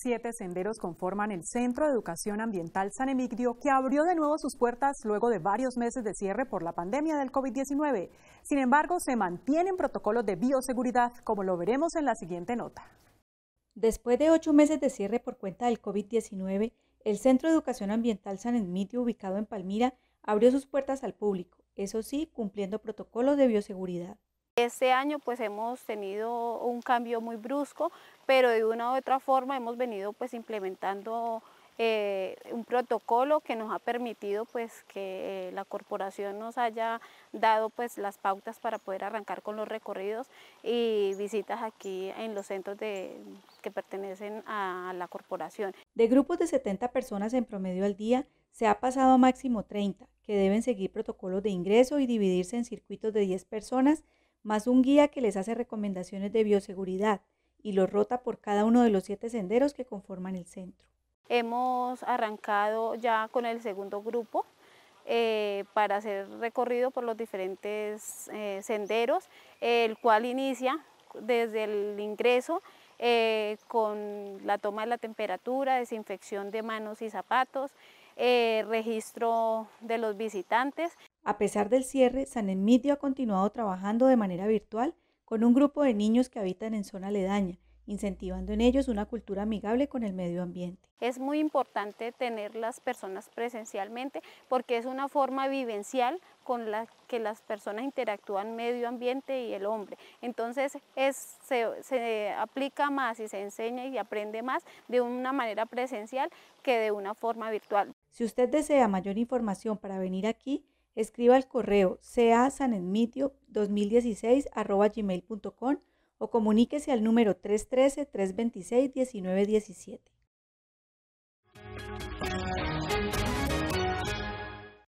Siete senderos conforman el Centro de Educación Ambiental San Emigdio, que abrió de nuevo sus puertas luego de varios meses de cierre por la pandemia del COVID-19. Sin embargo, se mantienen protocolos de bioseguridad, como lo veremos en la siguiente nota. Después de ocho meses de cierre por cuenta del COVID-19, el Centro de Educación Ambiental San Emigdio, ubicado en Palmira, abrió sus puertas al público, eso sí, cumpliendo protocolos de bioseguridad. Este año pues hemos tenido un cambio muy brusco, pero de una u otra forma hemos venido pues implementando eh, un protocolo que nos ha permitido pues que eh, la corporación nos haya dado pues las pautas para poder arrancar con los recorridos y visitas aquí en los centros que pertenecen a la corporación. De grupos de 70 personas en promedio al día, se ha pasado a máximo 30, que deben seguir protocolos de ingreso y dividirse en circuitos de 10 personas más un guía que les hace recomendaciones de bioseguridad y los rota por cada uno de los siete senderos que conforman el centro. Hemos arrancado ya con el segundo grupo eh, para hacer recorrido por los diferentes eh, senderos, el cual inicia desde el ingreso eh, con la toma de la temperatura, desinfección de manos y zapatos, eh, registro de los visitantes. A pesar del cierre, San Emidio ha continuado trabajando de manera virtual con un grupo de niños que habitan en zona aledaña, incentivando en ellos una cultura amigable con el medio ambiente. Es muy importante tener las personas presencialmente porque es una forma vivencial con la que las personas interactúan medio ambiente y el hombre. Entonces se, aplica más y se enseña y aprende más de una manera presencial que de una forma virtual. Si usted desea mayor información para venir aquí, escriba al correo 2016 gmail.com o comuníquese al número 313-326-1917.